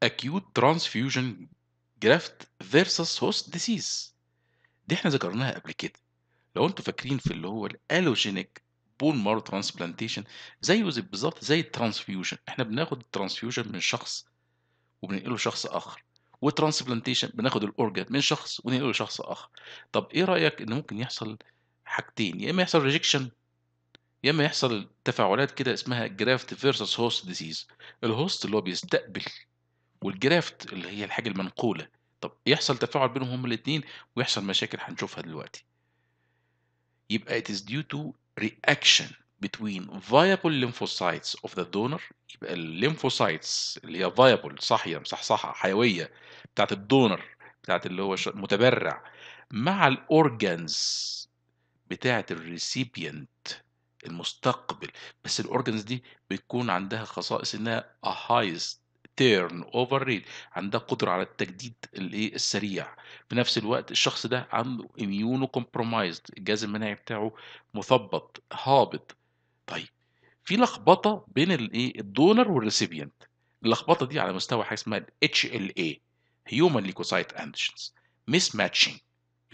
acute transfusion graft versus host disease دي احنا ذكرناها قبل كده لو انتوا فاكرين في اللي هو الالوجينيك بون مارو ترانسبلانتيشن زيه بالظبط زي الترانسفيوجن احنا بناخد الترانسفيوجن من شخص وبننقله شخص اخر والترانسبلانتيشن بناخد الاورجان من شخص وننقله شخص اخر طب ايه رايك ان ممكن يحصل حاجتين يا اما يحصل ريجكشن يا اما يحصل تفاعلات كده اسمها جرافت فيرسس هوست ديزيز الهوست اللي هو بيستقبل والجرافت اللي هي الحاجة المنقولة طب يحصل تفاعل بينهم هما الاتنين ويحصل مشاكل هنشوفها دلوقتي يبقى it is due to reaction between viable lymphocytes of the donor يبقى الليمفوسايتس اللي هي viable صاحية مصحصحة حيوية بتاعت الدونر بتاعت اللي هو متبرع مع الاورجانز بتاعت الريسيبيانت المستقبل بس الاورجانز دي بتكون عندها خصائص انها a highest تيرن اوفر ريت عندها قدره على التجديد الايه السريع في نفس الوقت الشخص ده عنده اميونو كومبرومايزد الجهاز المناعي بتاعه مثبط هابط طيب في لخبطه بين الايه الدونر والريسيبيانت اللخبطه دي على مستوى حاجه اسمها اتش ال اي هيومن ليكوسايت انتيجنز ميس ماتشنج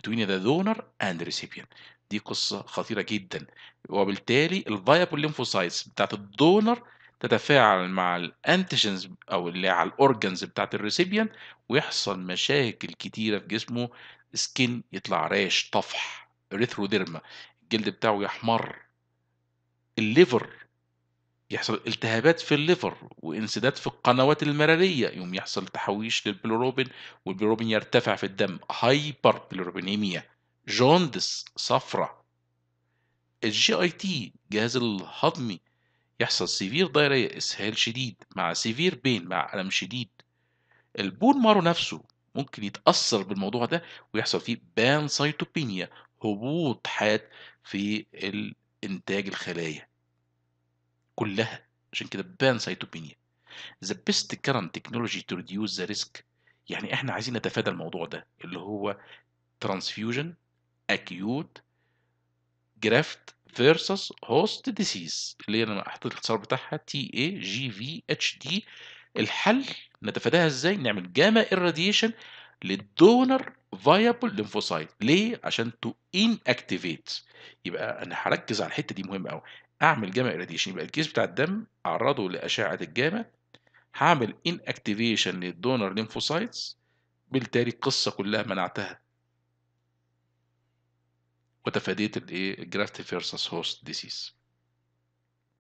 between ذا دونر اند ريسيبيانت دي قصة خطيرة جدا وبالتالي الفايبل ليمفوسايتس بتاعت الدونر تتفاعل مع الانتيجنز او اللي على الاورجنز بتاعت الريسيبيان ويحصل مشاكل كتيره في جسمه سكين يطلع راش طفح اريثروديرما الجلد بتاعه يحمر الليفر يحصل التهابات في الليفر وانسداد في القنوات المراريه يوم يحصل تحويش للبلوروبين والبلوروبين يرتفع في الدم هايبر بلوروبينيميا جوندس صفرة الجي اي تي الجهاز الهضمي يحصل سيفير ضررية إسهال شديد مع سيفير بين مع ألم شديد البون مارو نفسه ممكن يتأثر بالموضوع ده ويحصل فيه بان سيتوبينيا هبوط حاد في إنتاج الخلايا كلها عشان كده بان سيتوبينيا ذا بيست كرنت تكنولوجي تو ريديوس ذا ريسك يعني احنا عايزين نتفادى الموضوع ده اللي هو ترانسفيوجن اكيوت جرافت فيرسس هوست ديزيز اللي انا حطيت الاختصار بتاعها تي اي جي في اتش دي الحل نتفاداها ازاي نعمل جاما اراديشن للدونر فايبل لينفوسايت ليه عشان تو ان اكتيفيت يبقى انا هركز على الحته دي مهمه قوي اعمل جاما اراديشن يبقى الكيس بتاع الدم اعرضه لاشعه الجاما هعمل ان اكتيفيشن للدونر لينفوسايتس بالتالي القصه كلها منعتها متفاديه الايه الجرافتي فيرسس هوست ديزيز